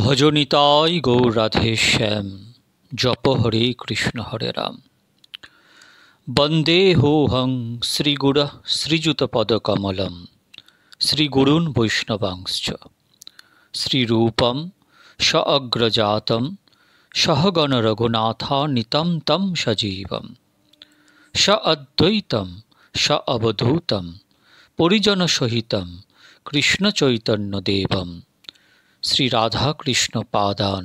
ভজনিতায় গৌরাধে শ্যাম জপ হরে কৃষ্ণ হরে রাম বন্দে হোহং শ্রীগুর শ্রীযুতপদকমলম শ্রীগুরুন বৈষ্ণবাংশ শ্রীরূপম স অগ্রজাতম সহগণ রঘুনাথানিতম তম সজীবম স অদ্বৈতম স অবধূতম পরিজনসহিতম কৃষ্ণচৈতন্যদেবম শ্রী রাধাকৃষ্ণ পাদান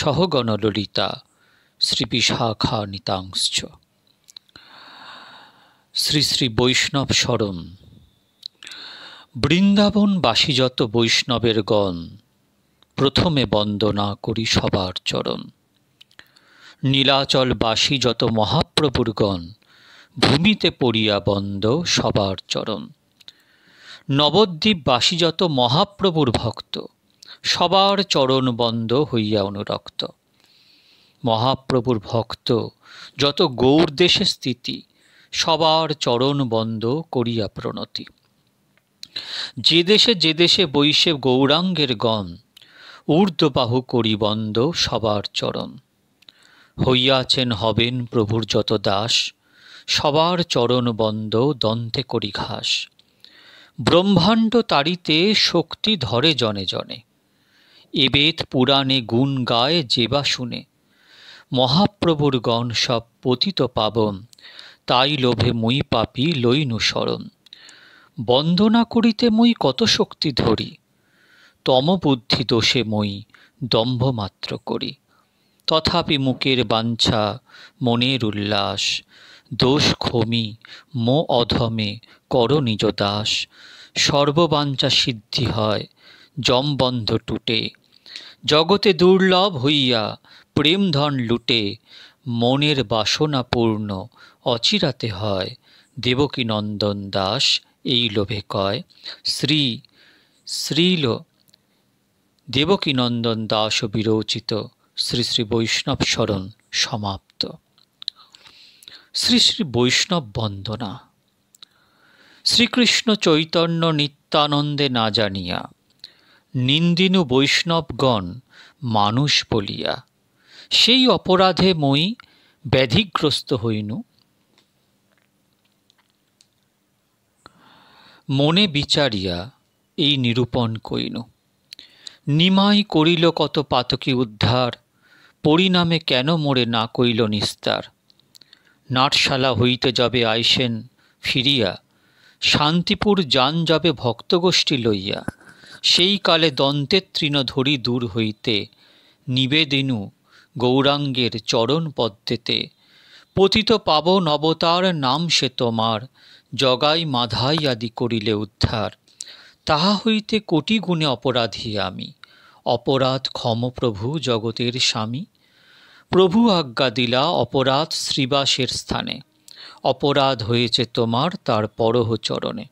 সহগণললিতা শ্রী বিশাখা নিতাংশ শ্রী শ্রী বৈষ্ণব স্মরণ বৃন্দাবন বাসিজাত বৈষ্ণবের গণ প্রথমে বন্দনা করি সবার চরণ নীলাচল বাসী যত মহাপ্রভুর গণ ভূমিতে পড়িয়া বন্দ সবার চরণ নবদ্বীপ বাসী যত মহাপ্রভুর ভক্ত সবার চরণ বন্ধ হইয়া অনুরক্ত মহাপ্রভুর ভক্ত যত গৌর দেশে স্থিতি সবার চরণ বন্ধ করিয়া প্রণতি যে দেশে যে দেশে বৈশে গৌরাঙ্গের গণ ঊর্ধ্ববাহু করি বন্ধ সবার চরণ হইয়াছেন হবেন প্রভুর যত দাস সবার চরণ বন্ধ দন্তে করি ঘাস ব্রহ্মাণ্ড তারিতে শক্তি ধরে জনে জনে এবেদ পুরাণে গুণ গায় যেবা শুনে মহাপ্রভুর গণ সব পতিত পাবন তাই লোভে মুই পাপি লইনু বন্দনা করিতে মুই কত শক্তি ধরি তমবুদ্ধি দোষে মই দম্ভমাত্র করি তথাপি মুখের বাঞ্ছা মনের উল্লাস দোষ খমি মো অধমে কর নিজ দাস সর্ববাঞ্ছা সিদ্ধি হয় জমবন্ধ টুটে জগতে দুর্লভ হইয়া প্রেমধন লুটে মনের বাসনা পূর্ণ অচিরাতে হয় দেবকীনন্দন দাস এই লোভে কয় শ্রী শ্রীল দেবকীনন্দন দাস বিরোচিত শ্রী শ্রী বৈষ্ণব স্মরণ সমাপ্ত শ্রী শ্রী বৈষ্ণব বন্দনা শ্রীকৃষ্ণ চৈতন্য নিত্যানন্দে না জানিয়া নিন্দিনু বৈষ্ণবগণ মানুষ বলিয়া সেই অপরাধে মই ব্যাধিগ্রস্ত হইনু মনে বিচারিয়া এই নিরূপণ কইনু নিমাই করিল কত পাতকি উদ্ধার পরিণামে কেন মোরে না কইল নিস্তার নাটশালা হইতে যাবে আইসেন ফিরিয়া শান্তিপুর যান যাবে ভক্তগোষ্ঠী লইয়া সেই কালে দন্তের তৃণ ধরি দূর হইতে নিবেদিনু গৌরাঙ্গের চরণ পদ্মেতে পতিত পাব নবতার নাম সে তোমার জগাই মাধাই আদি করিলে উদ্ধার তাহা হইতে কোটি গুণে অপরাধী আমি অপরাধ ক্ষম প্রভু জগতের স্বামী প্রভু আজ্ঞা দিলা অপরাধ শ্রীবাসের স্থানে অপরাধ হয়েছে তোমার তার পরহ চরণে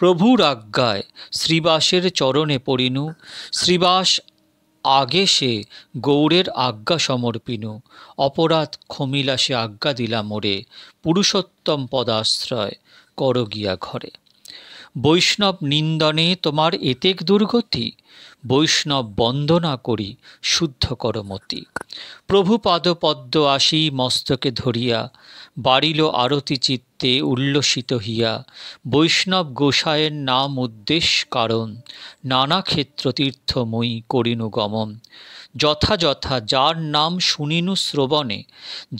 প্রভুর আজ্ঞায় শ্রীবাসের চরণে পড়িনু শ্রীবাস আগে সে গৌরের আজ্ঞা সমর্পিনু অপরাধ খমিলা সে আজ্ঞা দিলা মোড়ে পুরুষোত্তম পদাশ্রয় করগিয়া ঘরে বৈষ্ণব নিন্দনে তোমার এতেক দুর্গতি বৈষ্ণব বন্দনা করি শুদ্ধ করমতি প্রভুপাদ পদ্ম আসি মস্তকে ধরিয়া বাড়িল আরতি চিত্তে উল্লসিত হিয়া বৈষ্ণব গোসায়ের নাম উদ্দেশ্য কারণ নানা ক্ষেত্র তীর্থময়ী করিনু গমন যথাযথা যার নাম শুনিনু শ্রবণে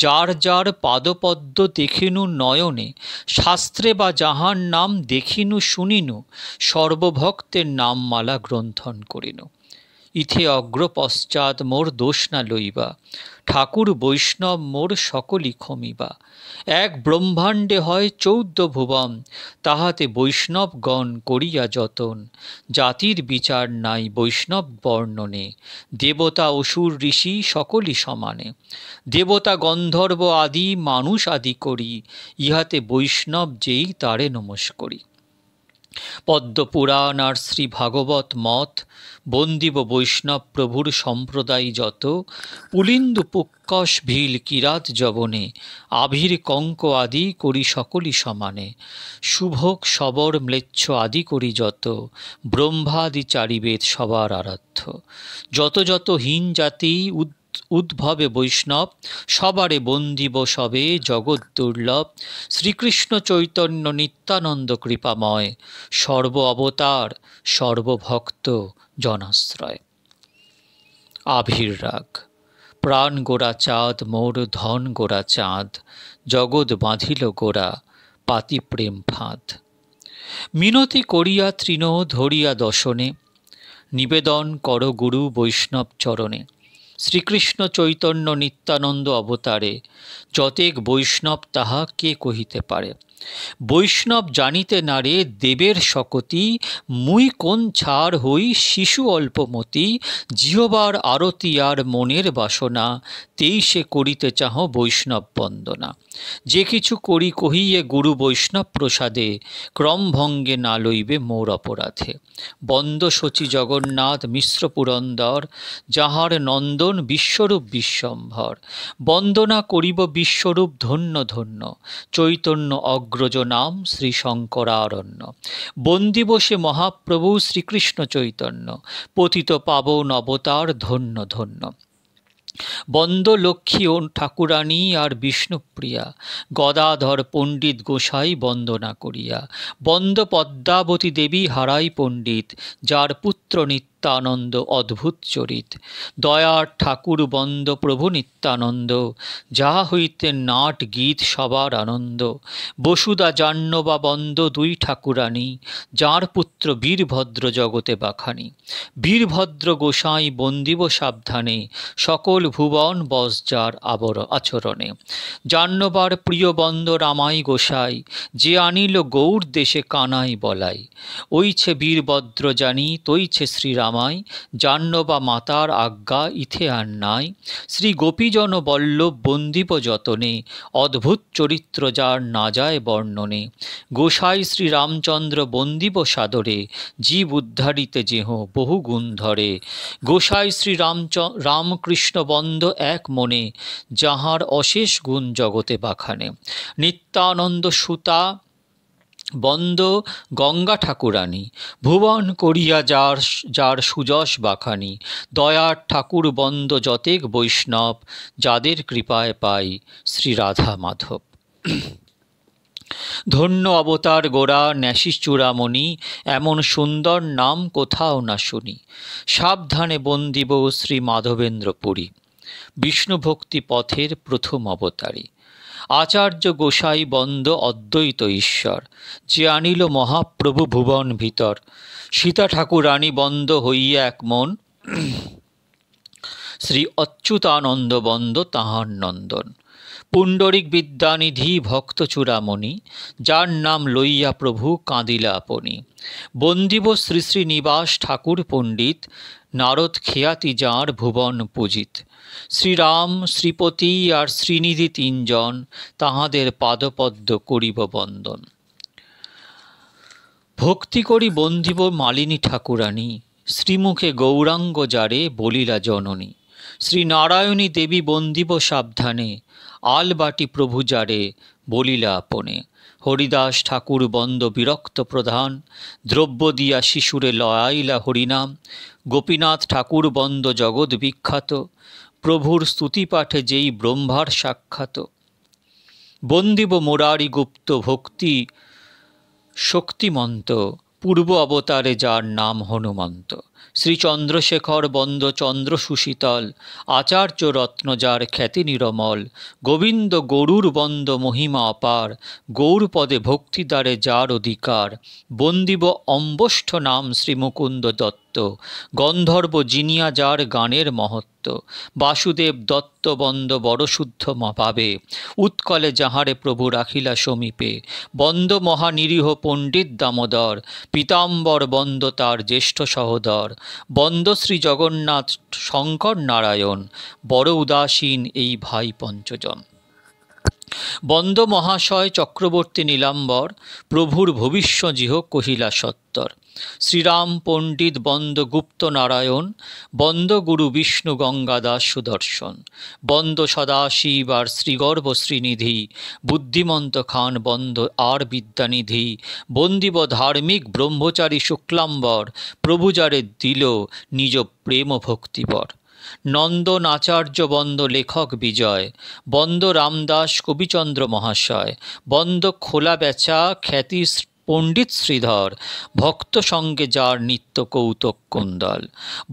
যার যার পাদপদ্ম দেখিনু নয়নে শাস্ত্রে বা যাহার নাম দেখিনু শুনিনু সর্বভক্তের নামমালা গ্রন্থন করিনু ইথে অগ্র পশ্চাৎ মোর দোষ না লইবা ঠাকুর বৈষ্ণব মোর সকলই ক্ষমিবা এক ব্রহ্মাণ্ডে হয় চৌদ্দ ভুবন তাহাতে বৈষ্ণবগণ করিয়া যতন জাতির বিচার নাই বৈষ্ণব বর্ণনে দেবতা অসুর ঋষি সকলই সমানে দেবতা গন্ধর্ব আদি মানুষ আদি করি ইহাতে বৈষ্ণব যেই তারে নমস্করি পদ্মপুরাণ আর শ্রী ভাগবত মত বন্দিব বৈষ্ণব প্রভুর সম্প্রদায় যত পুলিন্দু পুক্কশ ভিল কিরাত জবনে আভির কঙ্ক আদি করি সকলি সমানে শুভক সবর ম্লেচ্ছ আদি করি যত ব্রহ্মাদি চারিবেদ সবার আরাধ্য যত যত হীন জাতি উদ্ উদ্ভবে বৈষ্ণব সবারে বন্দিব সবে জগৎ দুর্লভ শ্রীকৃষ্ণ চৈতন্য নিত্যানন্দ কৃপাময় সর্ব অবতার সর্বভক্ত জনাশ্রয় আভির রাগ প্রাণ গোড়া চাঁদ মোর ধন গোড়া চাঁদ জগৎ বাঁধিল গোড়া পাতি প্রেম ফাঁদ মিনতি করিয়া তৃণ ধরিয়া দশনে নিবেদন কর গুরু বৈষ্ণব চরণে শ্রীকৃষ্ণ চৈতন্য নিত্যানন্দ অবতারে যতেক বৈষ্ণব তাহা কে কহিতে পারে বৈষ্ণব জানিতে নারে দেবের শকতি মুই কোন ছাড় হই শিশু অল্পমতি জিহবার আরতি আর মনের বাসনা তেইশে করিতে চাহ বৈষ্ণব বন্দনা যে কিছু করি কহিয়ে গুরু বৈষ্ণব প্রসাদে ক্রমভঙ্গে না লইবে মোর অপরাধে বন্দ সচি জগন্নাথ মিশ্র পুরন্দর যাহার নন্দন বিশ্বরূপ বিশ্বম্ভর বন্দনা করিব বিশ্বরূপ ধন্য ধন্য চৈতন্য অগ্রজ নাম শ্রী শঙ্করারণ্য বন্দিবসে মহাপ্রভু শ্রীকৃষ্ণ চৈতন্য পতিত পাবন অবতার ধন্য ধন্য বন্দলক্ষ্মী ঠাকুরাণী আর বিষ্ণুপ্রিয়া গদাধর পণ্ডিত গোসাই বন্দনা করিয়া বন্দ পদ্মাবতী দেবী হারাই পণ্ডিত যার পুত্র নিত্য নিত্যানন্দ অদ্ভুত চরিত দয়ার ঠাকুর বন্দ প্রভু নিত্যানন্দ যা হইতে নাট গীত সবার আনন্দ বসুদা জান্ন বা বন্দ দুই ঠাকুরানী যার পুত্র বীরভদ্র জগতে বাখানি বীরভদ্র গোসাই বন্দিব সাবধানে সকল ভুবন বস যার আবর আচরণে জান্নবার প্রিয় বন্দ রামাই গোসাই যে আনিল গৌর দেশে কানাই বলাই ওইছে বীরভদ্র জানি তৈছে শ্রীরাম জামাই জাহ্নবা মাতার আজ্ঞা ইথে আর নাই শ্রী গোপীজন বল্লভ বন্দীপ যতনে অদ্ভুত চরিত্র যার না যায় বর্ণনে গোসাই শ্রীরামচন্দ্র বন্দীপ সাদরে জীব উদ্ধারিতে যেহ বহু গুণ ধরে গোসাই শ্রীরামচ রামকৃষ্ণ বন্ধ এক মনে যাহার অশেষ গুণ জগতে বাখানে নিত্যানন্দ সুতা বন্দ গঙ্গা ঠাকুরানী ভুবন করিয়া যার যার সুযশ বাখানি দয়ার ঠাকুর বন্দ যতেক বৈষ্ণব যাদের কৃপায় পাই রাধা মাধব ধন্য অবতার গোড়া ন্যাসিস চূড়ামণি এমন সুন্দর নাম কোথাও না শুনি সাবধানে বন্দিব শ্রী মাধবেন্দ্রপুরী বিষ্ণুভক্তি পথের প্রথম অবতারী আচার্য গোসাই বন্দ অদ্বৈত ঈশ্বর যে আনিল মহাপ্রভু ভুবন ভিতর সীতা ঠাকুরানী বন্দ হইয়া এক মন শ্রী অচ্যুতানন্দ বন্দ তাহার নন্দন পুণ্ডরিক বিদ্যানিধি ভক্ত চূড়ামণি যার নাম লইয়া প্রভু কাঁদিলা আপনি বন্দিব শ্রী শ্রীনিবাস ঠাকুর পণ্ডিত নারদ খেয়াতি যাঁর ভুবন পূজিত শ্রীরাম শ্রীপতি আর শ্রীনিধি তিনজন তাহাদের পাদপদ্ম করিব বন্দন ভক্তি করি বন্ধিব মালিনী ঠাকুরানী শ্রীমুখে গৌরাঙ্গ জারে বলিলা জননী শ্রীনারায়ণী দেবী বন্দিব সাবধানে আলবাটি প্রভু যারে বলিলা আপনে হরিদাস ঠাকুর বন্দ বিরক্ত প্রধান দ্রব্য দিয়া শিশুরে লয়াইলা হরিনাম গোপীনাথ ঠাকুর বন্দ জগৎ বিখ্যাত প্রভুর স্তুতিপাঠে যেই ব্রহ্মার সাক্ষাত বন্দিব মোরারি গুপ্ত ভক্তি শক্তিমন্ত পূর্ব অবতারে যার নাম হনুমন্ত শ্রীচন্দ্রশেখর বন্দ চন্দ্র সুশীতল আচার্য রত্ন যার খ্যাতি নিরমল গোবিন্দ গরুর বন্দ মহিমা অপার গৌরপদে পদে ভক্তিদারে যার অধিকার বন্দিব অম্বষ্ঠ নাম শ্রীমুকুন্দ দত্ত গন্ধর্ব জিনিয়া যার গানের মহত্ব বাসুদেব দত্ত বন্দ বড়শুদ্ধ পাবে উৎকলে যাহারে প্রভু রাখিলা সমীপে বন্দ মহানিরীহ পণ্ডিত দামোদর পিতাম্বর বন্দ তার জ্যেষ্ঠ সহোদর বন্দ শ্রী জগন্নাথ শঙ্কর নারায়ণ বড় উদাসীন এই ভাই পঞ্চজন বন্দ মহাশয় চক্রবর্তী নীলাম্বর প্রভুর ভবিষ্য জিহ কহিলা সত্তর শ্রীরাম পণ্ডিত বন্দগুপ্ত নারায়ণ বন্দগুরু বিষ্ণু গঙ্গাদাস সুদর্শন বন্দ সদাশিব আর শ্রীগর্ভ শ্রীনিধি বুদ্ধিমন্ত খান বন্দ আর বিদ্যানিধি বন্দিব ধার্মিক ব্রহ্মচারী শুক্লাম্বর প্রভুজারে দিল নিজ প্রেম ভক্তিবর নন্দ নাচার্য বন্দ লেখক বিজয় বন্দ রামদাস কবিচন্দ্র মহাশয় বন্দ খোলা বেচা খ্যাতি পণ্ডিত শ্রীধর ভক্ত সঙ্গে যার নিত্য কৌতুক কুন্দল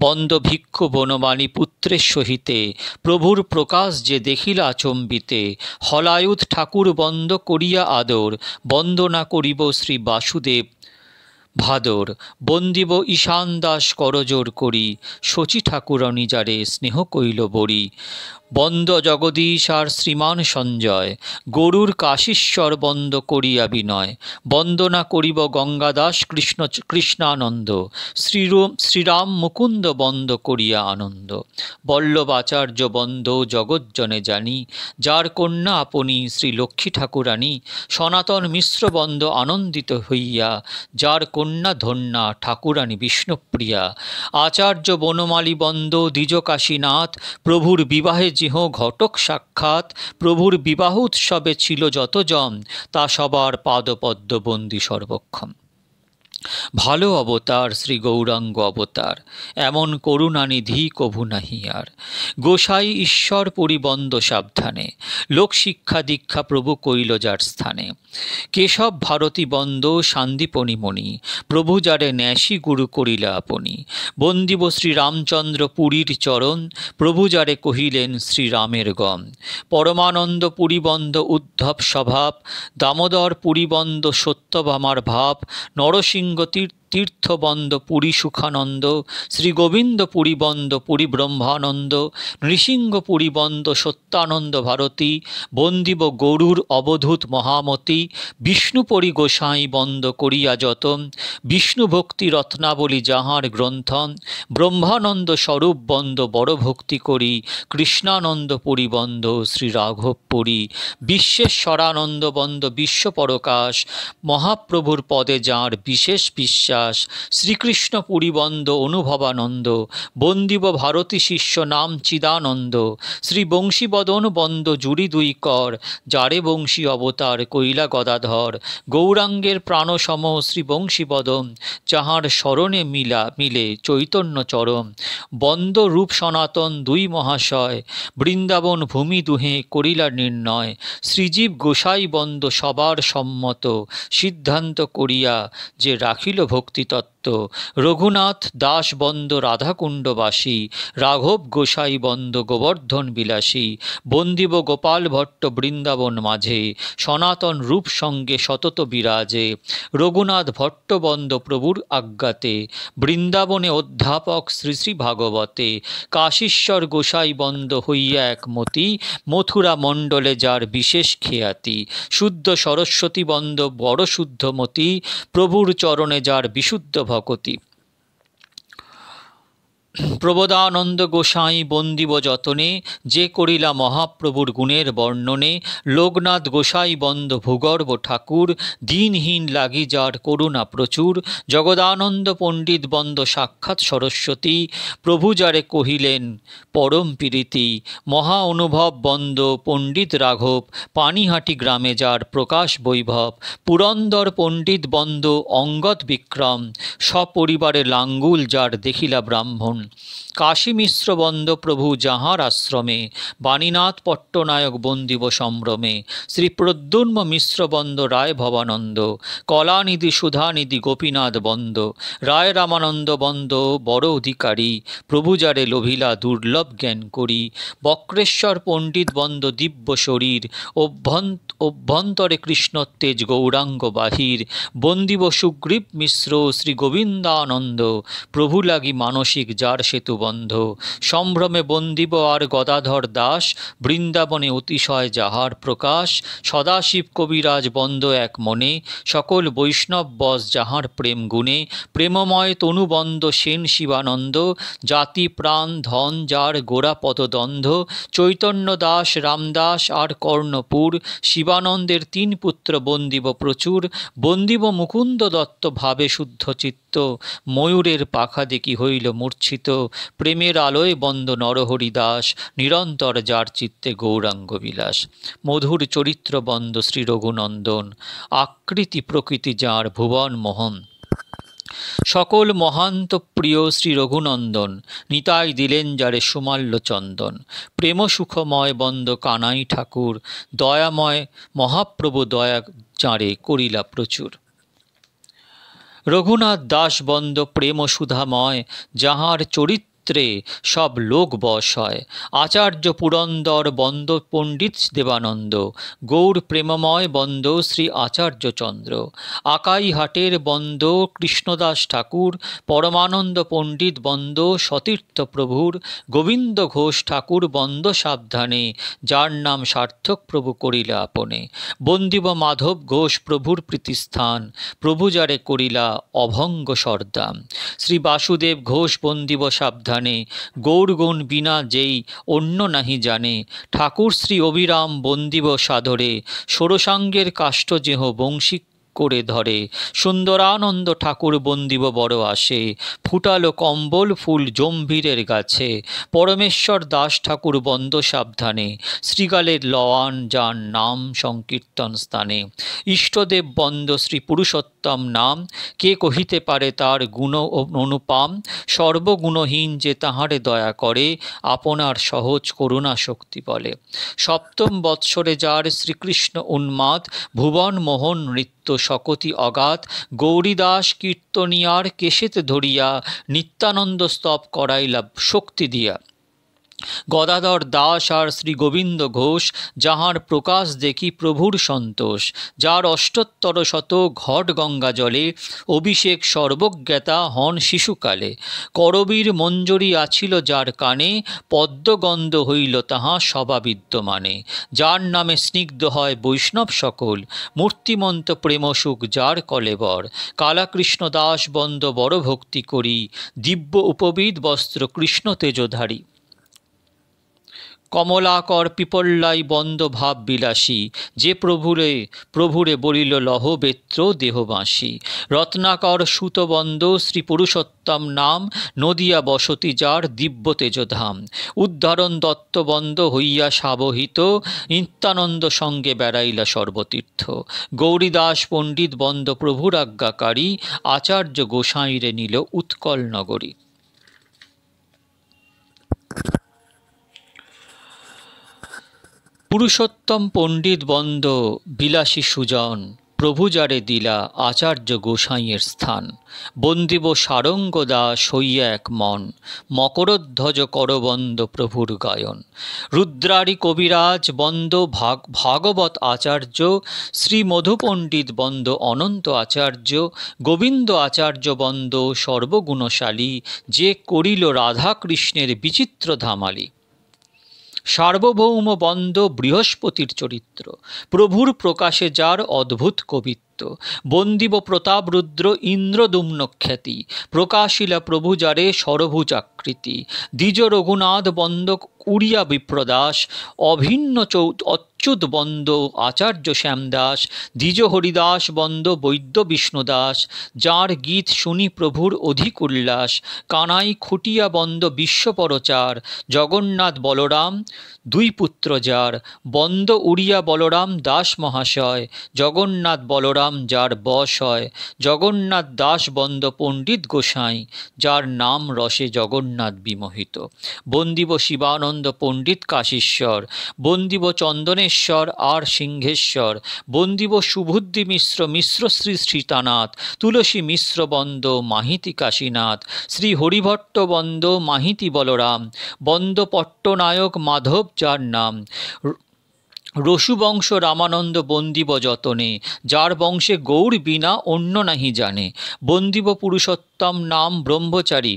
বন্দ ভিক্ষু বনমালী পুত্রের সহিতে প্রভুর প্রকাশ যে দেখিলা আচম্বিতে হলায়ুধ ঠাকুর বন্ধ করিয়া আদর বন্দনা করিব শ্রী বাসুদেব ভাদর বন্দিব ঈশান দাস করজোর করি শচী ঠাকুরণী যারে স্নেহ কইল বড়ি বন্দ জগদীশ আর শ্রীমান সঞ্জয় গরুর কাশীশ্বর বন্দ করিয়া বিনয় বন্দনা করিব গঙ্গাদাস কৃষ্ণ কৃষ্ণানন্দ শ্রীরম শ্রীরাম মুকুন্দ বন্দ করিয়া আনন্দ বল্লভাচার্য বন্দ জগজ্জনে জানি যার কন্যা আপনি শ্রী লক্ষ্মী ঠাকুরানী সনাতন মিশ্র বন্দ আনন্দিত হইয়া যার কন্যা ধন্যা ঠাকুরানী বিষ্ণুপ্রিয়া আচার্য বনমালী বন্দ দ্বিজকাশীনাথ প্রভুর বিবাহে যেহ ঘটক সাক্ষাৎ প্রভুর বিবাহ উৎসবে ছিল যতজন তা সবার পাদপদ্মবন্দী সর্বক্ষণ ভালো অবতার শ্রী গৌরাঙ্গ অবতার এমন করুণানিধি কভু নাহি আর গোসাই ঈশ্বর পরিবন্দ সাবধানে লোক শিক্ষা দীক্ষা প্রভু কৈল যার স্থানে কেশব ভারতী বন্দ সান্দীপনিমণি প্রভু যারে ন্যাসি গুরু করিলা আপনি বন্দিব শ্রীরামচন্দ্র পুরীর চরণ প্রভু যারে কহিলেন শ্রীরামের গম পরমানন্দ পুরীবন্দ উদ্ধব স্বভাব দামোদর পুরীবন্দ সত্যভামার ভাব নরসিং সিংহ তীর্থ তীর্থবন্দ পুরী সুখানন্দ শ্রীগোবিন্দ পুরীবন্দ পুরী ব্রহ্মানন্দ নৃসিংহ পুরীবন্দ সত্যানন্দ ভারতী বন্দিব গরুর অবধূত মহামতি বিষ্ণুপরি গোসাঁই বন্দ করিয়া যতন বিষ্ণুভক্তি রত্নাবলী যাহার গ্রন্থন ব্রহ্মানন্দ স্বরূপ বন্দ বড় ভক্তি করি কৃষ্ণানন্দ পুরীবন্দ শ্রী রাঘব বিশ্বেশ্বরানন্দ বন্দ বিশ্বপরকাশ মহাপ্রভুর পদে যাঁর বিশেষ বিশ্বাস বিশ্বাস শ্রীকৃষ্ণ পুরীবন্দ অনুভবানন্দ বন্দিব ভারতী শিষ্য নাম চিদানন্দ শ্রী বংশীবদন বন্দ জুড়ি দুই কর যারে বংশী অবতার কৈলা গদাধর গৌরাঙ্গের প্রাণসম শ্রী বংশীবদন যাহার স্মরণে মিলা মিলে চৈতন্য চরম বন্দ রূপ সনাতন দুই মহাশয় বৃন্দাবন ভূমি দুহে করিলা নির্ণয় শ্রীজীব গোসাই বন্দ সবার সম্মত সিদ্ধান্ত করিয়া যে রাখিল ভক্তি sok রঘুনাথ দাস বন্দ রাধাকুণ্ডবাসী রাঘব গোসাই বন্দ গোবর্ধন বিলাসী বন্দিব গোপাল ভট্ট বৃন্দাবন মাঝে সনাতন রূপ সঙ্গে সতত বিরাজে রঘুনাথ ভট্ট বন্দ প্রভুর আজ্ঞাতে বৃন্দাবনে অধ্যাপক শ্রী শ্রী ভাগবতে কাশীশ্বর গোসাই বন্দ হইয়া এক মথুরা মণ্ডলে যার বিশেষ খেয়াতি শুদ্ধ সরস্বতী বন্দ বড় শুদ্ধমতি প্রভুর চরণে যার বিশুদ্ধ হক অতীব প্রবোদানন্দ গোসাঁই বন্দিব যতনে যে করিলা মহাপ্রভুর গুণের বর্ণনে লোকনাথ গোসাই বন্দ ভূগর্ভ ঠাকুর দিনহীন লাগি যার করুণা প্রচুর জগদানন্দ পণ্ডিত বন্দ সাক্ষাৎ সরস্বতী প্রভু যারে কহিলেন পরম পীড়িতি মহা অনুভব বন্দ পণ্ডিত রাঘব পানিহাটি গ্রামে যার প্রকাশ বৈভব পুরন্দর পণ্ডিত বন্দ অঙ্গদ বিক্রম সপরিবারে লাঙ্গুল যার দেখিলা ব্রাহ্মণ কাশী মিশ্র বন্দ প্রভু যাহার আশ্রমে বাণীনাথ পট্টনায়ক বন্দিব সম্ভ্রমে শ্রী প্রদ্যুন্ম মিশ্র বন্দ রায় ভবানন্দ কলানিধি সুধানিধি গোপীনাথ বন্দ রায় রামানন্দ বন্দ বড় অধিকারী প্রভু যারে লোভিলা দুর্লভ জ্ঞান করি বক্রেশ্বর পণ্ডিত বন্দ দিব্য শরীর অভ্যন্ত অভ্যন্তরে কৃষ্ণত্তেজ গৌরাঙ্গ বাহির বন্দিব সুগ্রীব মিশ্র শ্রী গোবিন্দানন্দ প্রভু লাগি মানসিক যার দ্বার সেতু বন্ধ সম্ভ্রমে বন্দিব আর গদাধর দাস বৃন্দাবনে অতিশয় যাহার প্রকাশ সদাশিব কবিরাজ বন্ধ এক মনে সকল বৈষ্ণব বস যাহার প্রেম গুণে প্রেমময় তনুবন্ধ সেন শিবানন্দ জাতি প্রাণ ধন যার গোড়া পদদ্বন্দ্ব চৈতন্য দাস রামদাস আর কর্ণপুর শিবানন্দের তিন পুত্র বন্দিব প্রচুর বন্দিব মুকুন্দ দত্ত ভাবে শুদ্ধ চিত্ত ময়ূরের পাখা দেখি হইল মূর্ছিত প্রকাশিত প্রেমের আলোয় বন্দ দাস নিরন্তর যার চিত্তে গৌরাঙ্গ বিলাস মধুর চরিত্র বন্দ শ্রী রঘুনন্দন আকৃতি প্রকৃতি যাঁর ভুবন মোহন সকল মহান্ত প্রিয় শ্রী রঘুনন্দন নিতাই দিলেন যারে সুমাল্য চন্দন প্রেম সুখময় বন্দ কানাই ঠাকুর দয়াময় মহাপ্রভু দয়া যাঁরে করিলা প্রচুর রঘুনাথ দাস বন্দ প্রেম সুধাময় যাহার চরিত্র সূত্রে সব লোক বশ হয় আচার্য পুরন্দর বন্দ পণ্ডিত দেবানন্দ গৌর প্রেমময় বন্দ শ্রী আচার্যচন্দ্র আকাইহাটের বন্দ কৃষ্ণদাস ঠাকুর পরমানন্দ পণ্ডিত বন্দ সতীর্থ প্রভুর গোবিন্দ ঘোষ ঠাকুর বন্দ সাবধানে যার নাম সার্থক প্রভু করিলা আপনে বন্দিব মাধব ঘোষ প্রভুর প্রীতিস্থান প্রভু যারে করিলা অভঙ্গ সর্দাম শ্রী বাসুদেব ঘোষ বন্দিব সাবধান বিধানে গৌরগুণ বিনা যেই অন্য নাহি জানে ঠাকুর শ্রী অবিরাম বন্দিব সাধরে কাষ্ঠ যেহ বংশী করে ধরে সুন্দরানন্দ ঠাকুর বন্দিব বড় আসে ফুটালো কম্বল ফুল জম্ভীরের গাছে পরমেশ্বর দাস ঠাকুর বন্দ সাবধানে শ্রীগালের লওয়ান যান নাম সংকীর্তন স্থানে ইষ্টদেব বন্দ শ্রী পুরুষোত্তম নাম কে কহিতে পারে তার গুণ অনুপাম সর্বগুণহীন যে তাহারে দয়া করে আপনার সহজ করুণা শক্তি বলে সপ্তম বৎসরে যার শ্রীকৃষ্ণ উন্মাদ ভুবন মোহন নৃত্য সকতি অগাধ গৌরীদাস কীর্তনিয়ার কেশেতে ধরিয়া নিত্যানন্দ স্তব করাইলা শক্তি দিয়া গদাধর দাস আর শ্রী গোবিন্দ ঘোষ যাহার প্রকাশ দেখি প্রভুর সন্তোষ যার অষ্টোত্তর শত ঘট গঙ্গা জলে অভিষেক সর্বজ্ঞাতা হন শিশুকালে করবীর মঞ্জরি আছিল যার কানে পদ্মগন্ধ হইল তাহা সবা বিদ্যমানে যার নামে স্নিগ্ধ হয় বৈষ্ণব সকল মূর্তিমন্ত প্রেমসুখ যার কলেবর কালাকৃষ্ণ দাস বন্দ বড় ভক্তি করি দিব্য উপবিদ বস্ত্র কৃষ্ণ তেজধারী কমলাকর পিপল্লাই বন্ধ ভাব বিলাসী যে প্রভুরে প্রভুরে বলিল লহ বেত্র দেহবাসী রত্নাকর সুতবন্ধ শ্রী পুরুষোত্তম নাম নদিয়া বসতি যার দিব্য তেজধাম উদ্ধারণ দত্তবন্ধ হইয়া সাবহিত নিত্যানন্দ সঙ্গে বেড়াইলা সর্বতীর্থ গৌরীদাস পণ্ডিত বন্ধ প্রভুর আজ্ঞাকারী আচার্য গোসাইরে নিল উৎকল নগরী পুরুষোত্তম পণ্ডিত বন্দ বিলাসী সুজন প্রভু যারে দিলা আচার্য গোসাইয়ের স্থান বন্দিব সারঙ্গ দাস হইয়া এক মন মকরধ্বজ করবন্দ প্রভুর গায়ন রুদ্রারি কবিরাজ বন্দ ভাগ ভাগবত আচার্য শ্রী মধুপণ্ডিত বন্দ অনন্ত আচার্য গোবিন্দ আচার্য বন্দ সর্বগুণশালী যে করিল রাধাকৃষ্ণের বিচিত্র ধামালি সার্বভৌম বন্দ বৃহস্পতির চরিত্র প্রভুর প্রকাশে যার অদ্ভুত কবিত্ব বন্দিব প্রতাপ রুদ্র ইন্দ্রদুম্ন খ্যাতি প্রকাশিলা প্রভু যারে দ্বিজ রঘুনাথ বন্দক উড়িয়া বিপ্রদাস অভিন্ন চৌ অচ্যুত বন্দ আচার্য শ্যামদাস দ্বিজ হরিদাস বন্দ বৈদ্য বিষ্ণুদাস যার গীত শুনি প্রভুর অধিক উল্লাস কানাই খুটিয়া বন্দ বিশ্বপরচার জগন্নাথ বলরাম দুই পুত্র যার বন্দ উড়িয়া বলরাম দাস মহাশয় জগন্নাথ বলরাম যার বস হয় জগন্নাথ দাস বন্দ পণ্ডিত গোসাঁই যার নাম রসে জগন্নাথ বিমোহিত বন্দিব শিবানন্দ পণ্ডিত কাশীশ্বর বন্দিব চন্দনে নাগেশ্বর আর সিংহেশ্বর বন্দিব সুবুদ্ধি মিশ্র মিশ্র শ্রী শ্রীতানাথ তুলসী মিশ্র বন্দ মাহিতি কাশীনাথ শ্রী হরিভট্ট বন্দ মাহিতি বলরাম বন্দ পট্টনায়ক মাধব যার নাম রসুবংশ রামানন্দ বন্দিব যতনে যার বংশে গৌর বিনা অন্য নাহি জানে বন্দিব পুরুষোত্তম নাম ব্রহ্মচারী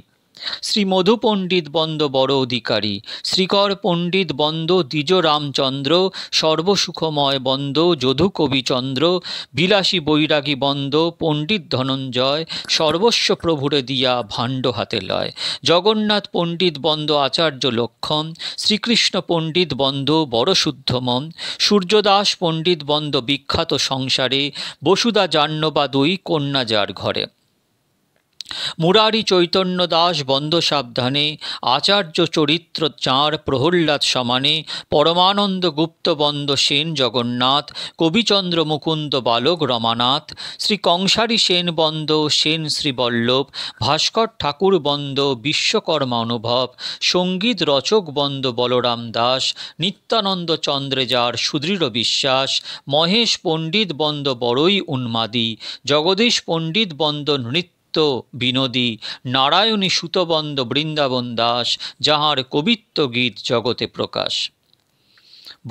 শ্রী মধু পণ্ডিত বন্দ বড় অধিকারী শ্রীকর পণ্ডিত বন্দ দ্বিজ রামচন্দ্র সর্বসুখময় বন্দ যধু কবিচন্দ্র বিলাসী বৈরাগী বন্দ পণ্ডিত ধনঞ্জয় সর্বস্ব প্রভুরে দিয়া ভাণ্ড হাতে লয় জগন্নাথ পণ্ডিত বন্দ আচার্য লক্ষণ শ্রীকৃষ্ণ পণ্ডিত বন্দ বড় শুদ্ধমন সূর্যদাস পণ্ডিত বন্দ বিখ্যাত সংসারে বসুদা জান্নবাদুই কন্যা যার ঘরে মুরারি চৈতন্য দাস বন্ধ সাবধানে আচার্য চরিত্র চাঁড় প্রহল্লাদ সমানে পরমানন্দ গুপ্ত বন্দ সেন জগন্নাথ কবিচন্দ্র মুকুন্দ বালক রমানাথ শ্রী কংসারী সেন বন্দ সেন শ্রীবল্লভ ভাস্কর ঠাকুর বন্দ বিশ্বকর্মা অনুভব সঙ্গীত রচক বন্দ বলরাম দাস নিত্যানন্দ চন্দ্রেজার সুদৃঢ় বিশ্বাস মহেশ পণ্ডিত বন্দ বড়ই উন্মাদি জগদীশ পণ্ডিত বন্দ নৃত্য নিত্য বিনোদী নারায়ণী সুতবন্দ বৃন্দাবন দাস যাহার কবিত্ব গীত জগতে প্রকাশ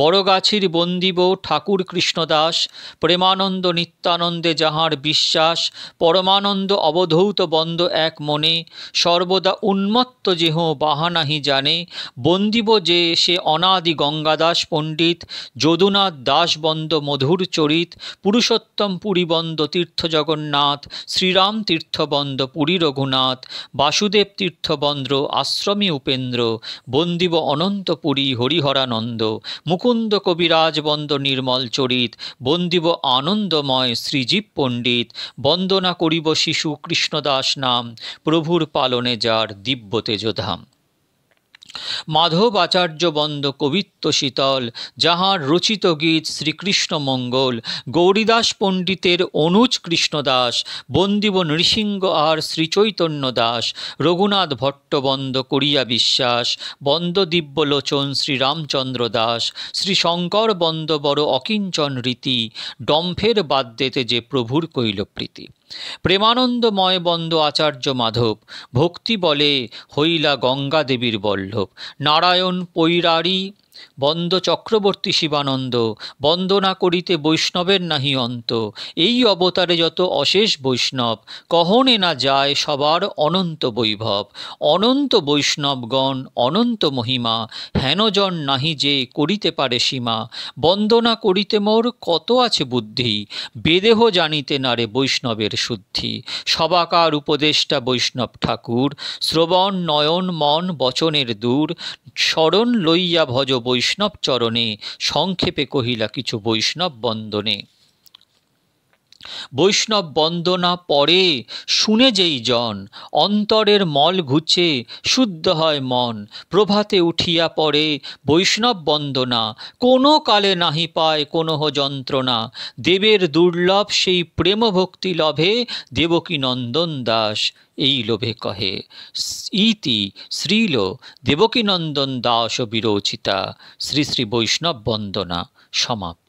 বড়গাছির বন্দিব ঠাকুর কৃষ্ণদাস প্রেমানন্দ নিত্যানন্দে যাহার বিশ্বাস পরমানন্দ অবধৌত বন্দ এক মনে সর্বদা উন্মত্ত যেহ বাহানাহি জানে বন্দিব যে সে অনাদি গঙ্গাদাস পণ্ডিত যদুনাথ দাসবন্দ মধুর চরিত পুরুষোত্তম পুরীবন্দ তীর্থ জগন্নাথ শ্রীরাম তীর্থবন্দ পুরী রঘুনাথ বাসুদেব তীর্থবন্দ্র আশ্রমী উপেন্দ্র বন্দিব অনন্তপুরী হরিহরানন্দ মুখ মুকুন্দ কবিরাজ বন্দ নির্মল চরিত বন্দিব আনন্দময় শ্রীজীব পণ্ডিত বন্দনা করিব শিশু কৃষ্ণদাস নাম প্রভুর পালনে যার দিব্য তেজধাম মাধব আচার্য বন্দ কবিত্ব শীতল যাহার রচিত গীত শ্রীকৃষ্ণ মঙ্গল গৌরীদাস পণ্ডিতের অনুজ কৃষ্ণদাস বন্দিব নৃসিংহ আর শ্রীচৈতন্য দাস রঘুনাথ ভট্ট বন্দ করিয়া বিশ্বাস বন্দ দিব্যলোচন শ্রীরামচন্দ্র দাস শ্রী শঙ্কর বন্দ বড় অকিঞ্চন রীতি ডম্ফের বাদ্যেতে যে প্রভুর প্রীতি প্রেমানন্দময় বন্দ আচার্য মাধব ভক্তি বলে হইলা গঙ্গা দেবীর বল্লভ নারায়ণ পৈরারি বন্দ চক্রবর্তী শিবানন্দ বন্দনা করিতে বৈষ্ণবের নাহি অন্ত এই অবতারে যত অশেষ বৈষ্ণব কহনে না যায় সবার অনন্ত বৈভব অনন্ত বৈষ্ণবগণ অনন্ত মহিমা হেনজন নাহি যে করিতে পারে সীমা বন্দনা করিতে মোর কত আছে বুদ্ধি বেদেহ জানিতে নারে বৈষ্ণবের শুদ্ধি সবাকার উপদেষ্টা বৈষ্ণব ঠাকুর শ্রবণ নয়ন মন বচনের দূর স্মরণ লইয়া ভজব বৈষ্ণব চরণে সংক্ষেপে কহিলা কিছু বৈষ্ণব বন্দনে বৈষ্ণব বন্দনা পরে শুনে যেই জন অন্তরের মল ঘুচে শুদ্ধ হয় মন প্রভাতে উঠিয়া পড়ে বৈষ্ণব বন্দনা কোনো কালে নাহি পায় কোনহ যন্ত্রণা দেবের দুর্লভ সেই প্রেমভক্তি লভে দেবকী নন্দন দাস এই লোভে কহে ইতি শ্রীল দেবকীনন্দন দাস বিরোচিতা শ্রী শ্রী বৈষ্ণব বন্দনা সমাপ্ত